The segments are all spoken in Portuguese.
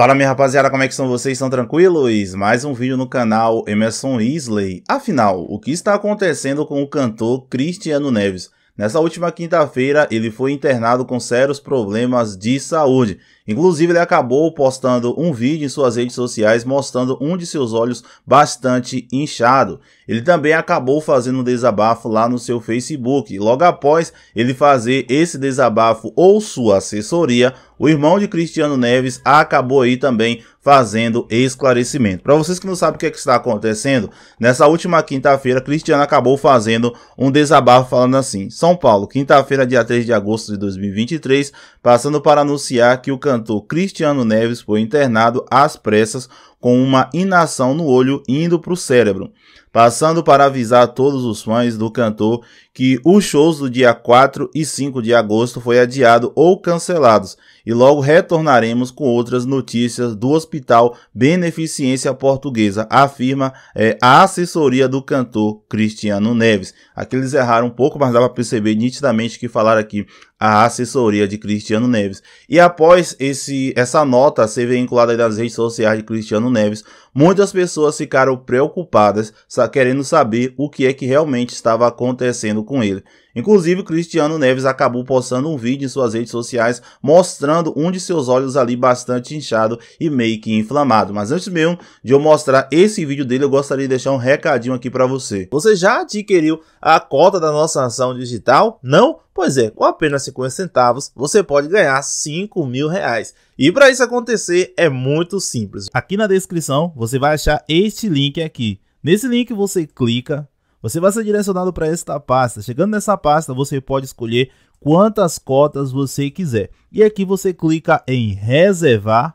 Fala minha rapaziada, como é que estão vocês? Estão tranquilos? Mais um vídeo no canal Emerson Isley. Afinal, o que está acontecendo com o cantor Cristiano Neves? Nessa última quinta-feira, ele foi internado com sérios problemas de saúde Inclusive, ele acabou postando um vídeo em suas redes sociais mostrando um de seus olhos bastante inchado. Ele também acabou fazendo um desabafo lá no seu Facebook. Logo após ele fazer esse desabafo ou sua assessoria, o irmão de Cristiano Neves acabou aí também fazendo esclarecimento. Para vocês que não sabem o que, é que está acontecendo, nessa última quinta-feira, Cristiano acabou fazendo um desabafo falando assim: São Paulo, quinta-feira, dia 3 de agosto de 2023, passando para anunciar que o cantor cantor Cristiano Neves foi internado às pressas com uma inação no olho indo para o cérebro, passando para avisar todos os fãs do cantor que os shows do dia 4 e 5 de agosto foi adiado ou cancelados e logo retornaremos com outras notícias do Hospital Beneficência Portuguesa, afirma é, a assessoria do cantor Cristiano Neves. Aqui eles erraram um pouco, mas dá para perceber nitidamente que falaram aqui a assessoria de Cristiano Neves. E após esse, essa nota ser veiculada nas redes sociais de Cristiano Neves, muitas pessoas ficaram preocupadas, querendo saber o que é que realmente estava acontecendo com ele. Inclusive, Cristiano Neves acabou postando um vídeo em suas redes sociais mostrando um de seus olhos ali bastante inchado e meio que inflamado. Mas antes mesmo de eu mostrar esse vídeo dele, eu gostaria de deixar um recadinho aqui para você. Você já adquiriu a cota da nossa ação digital? Não? Pois é, com apenas 50 centavos você pode ganhar 5 mil reais. E para isso acontecer é muito simples. Aqui na descrição você vai achar este link aqui. Nesse link você clica, você vai ser direcionado para esta pasta. Chegando nessa pasta, você pode escolher quantas cotas você quiser. E aqui você clica em reservar.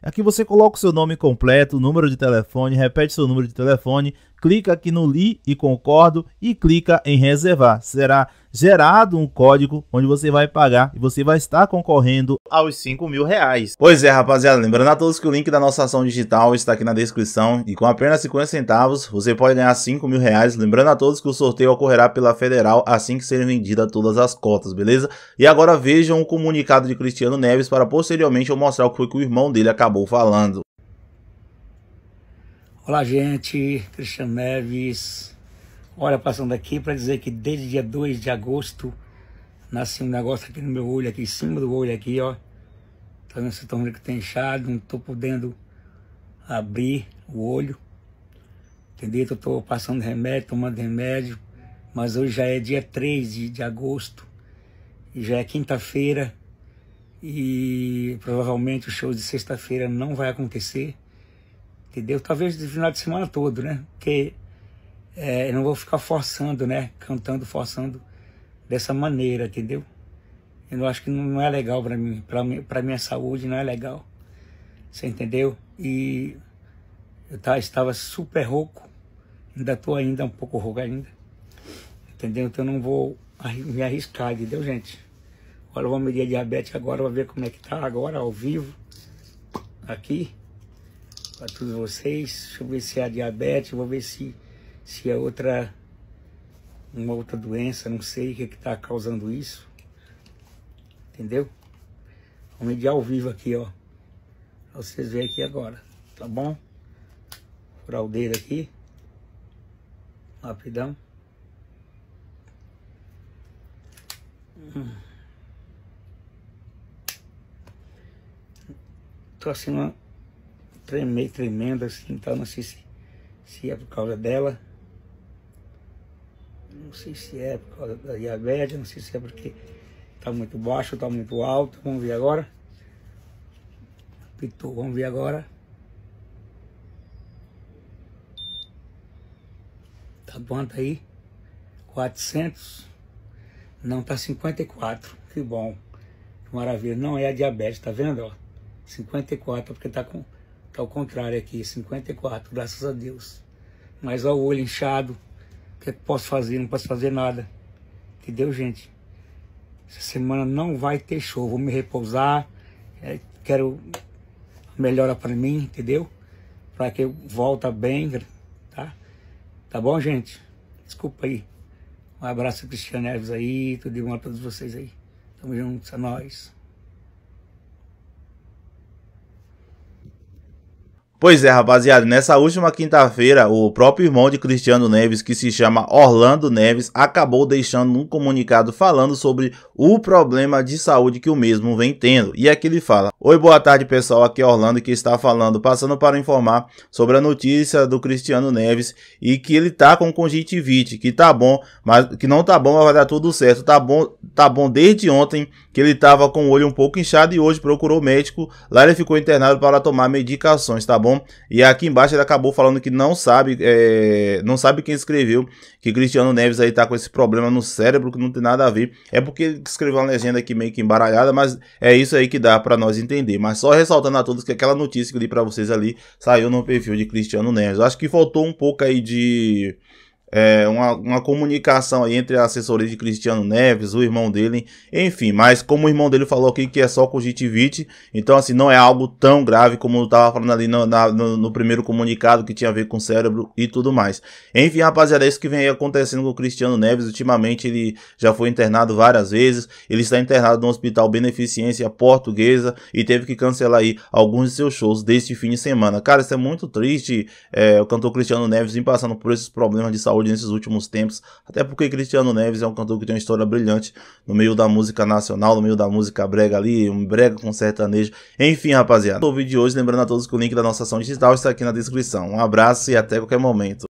Aqui você coloca o seu nome completo, número de telefone, repete seu número de telefone, clica aqui no Li e Concordo e clica em Reservar. Será gerado um código onde você vai pagar e você vai estar concorrendo aos 5 mil reais. Pois é, rapaziada, lembrando a todos que o link da nossa ação digital está aqui na descrição e com apenas 50 centavos você pode ganhar 5 mil reais. Lembrando a todos que o sorteio ocorrerá pela Federal assim que serem vendidas todas as cotas, beleza? E agora vejam o comunicado de Cristiano Neves para posteriormente eu mostrar o que, que o irmão dele acabou falando. Olá, gente. Cristiano Neves. Olha, passando aqui para dizer que desde dia 2 de agosto nasci um negócio aqui no meu olho, aqui em cima do olho, aqui, ó. Tá vendo? Vocês estão que tem inchado, não tô podendo abrir o olho. Entendeu? Eu tô passando remédio, tomando remédio. Mas hoje já é dia 3 de, de agosto. E já é quinta-feira. E provavelmente o show de sexta-feira não vai acontecer que deu talvez o final de semana todo, né? Porque é, eu não vou ficar forçando, né? Cantando, forçando dessa maneira, entendeu? Eu acho que não é legal para mim, para minha saúde não é legal. Você entendeu? E eu tava, estava super rouco, ainda tô ainda um pouco rouco ainda. Entendeu? Então eu não vou me arriscar, entendeu, gente? Olha, eu vou medir a diabetes agora, vou ver como é que tá agora, ao vivo, aqui para todos vocês. Deixa eu ver se é a diabetes, vou ver se, se é outra, uma outra doença, não sei o que é está causando isso. Entendeu? Vou medir ao vivo aqui, ó. Pra vocês verem aqui agora, tá bom? Furar o dedo aqui. Rapidão. Hum. Tô assim, uma tremendo tremenda, assim, então não sei se, se é por causa dela. Não sei se é por causa da diabetes, não sei se é porque tá muito baixo, tá muito alto. Vamos ver agora. Pitou, vamos ver agora. Tá quanto tá aí? 400. Não, tá 54. Que bom. Que maravilha. Não é a diabetes, tá vendo? Ó, 54, porque tá com Está ao contrário aqui, é 54, graças a Deus. Mas o olho inchado, o que, é que posso fazer? Não posso fazer nada. Entendeu, gente? Essa semana não vai ter show, vou me repousar, é, quero melhora para mim, entendeu? Para que eu volta bem, tá? Tá bom, gente? Desculpa aí. Um abraço, Cristiano Neves aí, tudo de bom a todos vocês aí. Tamo juntos, é nóis. Pois é, rapaziada, nessa última quinta-feira, o próprio irmão de Cristiano Neves, que se chama Orlando Neves, acabou deixando um comunicado falando sobre o problema de saúde que o mesmo vem tendo. E aqui ele fala: Oi, boa tarde, pessoal. Aqui é Orlando que está falando, passando para informar sobre a notícia do Cristiano Neves e que ele tá com conjuntivite, que tá bom, mas que não tá bom, mas vai dar tudo certo. Tá bom, tá bom desde ontem que ele tava com o olho um pouco inchado e hoje procurou médico. Lá ele ficou internado para tomar medicações, tá bom? bom? E aqui embaixo ele acabou falando que não sabe, é, não sabe quem escreveu, que Cristiano Neves aí tá com esse problema no cérebro que não tem nada a ver. É porque ele escreveu uma legenda aqui meio que embaralhada, mas é isso aí que dá para nós entender. Mas só ressaltando a todos que aquela notícia que eu li para vocês ali saiu no perfil de Cristiano Neves. Eu acho que faltou um pouco aí de é, uma, uma comunicação aí entre a assessoria de Cristiano Neves, o irmão dele, enfim, mas como o irmão dele falou aqui que é só conjuntivite, então assim, não é algo tão grave como eu tava falando ali no, na, no, no, primeiro comunicado que tinha a ver com o cérebro e tudo mais. Enfim, rapaziada, é isso que vem acontecendo com o Cristiano Neves, ultimamente ele já foi internado várias vezes, ele está internado no Hospital Beneficência Portuguesa e teve que cancelar aí alguns de seus shows deste fim de semana. Cara, isso é muito triste, é, o cantor Cristiano Neves vem passando por esses problemas de saúde saúde nesses últimos tempos, até porque Cristiano Neves é um cantor que tem uma história brilhante no meio da música nacional, no meio da música brega ali, um brega com sertanejo. Enfim, rapaziada, o vídeo de hoje, lembrando a todos que o link da nossa ação digital está aqui na descrição. Um abraço e até qualquer momento.